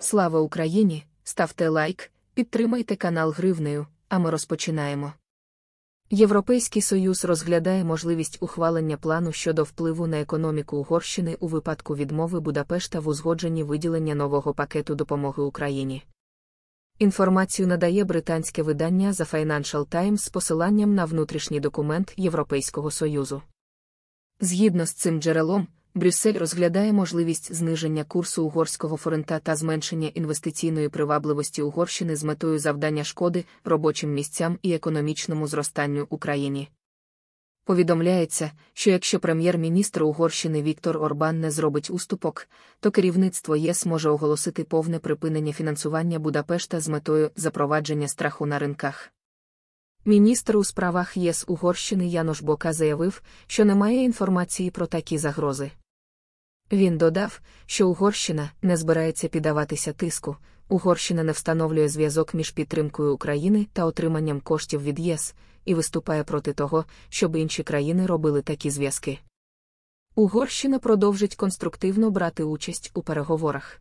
Слава Україні! Ставте лайк, підтримайте канал Гривнею, а ми розпочинаємо. Європейський Союз розглядає можливість ухвалення плану щодо впливу на економіку Угорщини у випадку відмови Будапешта в узгодженні виділення нового пакету допомоги Україні. Інформацію надає британське видання The Financial Times з посиланням на внутрішній документ Європейського Союзу. Згідно з цим джерелом, Брюссель розглядає можливість зниження курсу угорського форента та зменшення інвестиційної привабливості Угорщини з метою завдання шкоди робочим місцям і економічному зростанню Україні. Повідомляється, що якщо прем'єр-міністр Угорщини Віктор Орбан не зробить уступок, то керівництво ЄС може оголосити повне припинення фінансування Будапешта з метою запровадження страху на ринках. Міністр у справах ЄС Угорщини Янош Бока заявив, що немає інформації про такі загрози. Він додав, що Угорщина не збирається піддаватися тиску. Угорщина не встановлює зв'язок між підтримкою України та отриманням коштів від ЄС і виступає проти того, щоб інші країни робили такі зв'язки. Угорщина продовжить конструктивно брати участь у переговорах.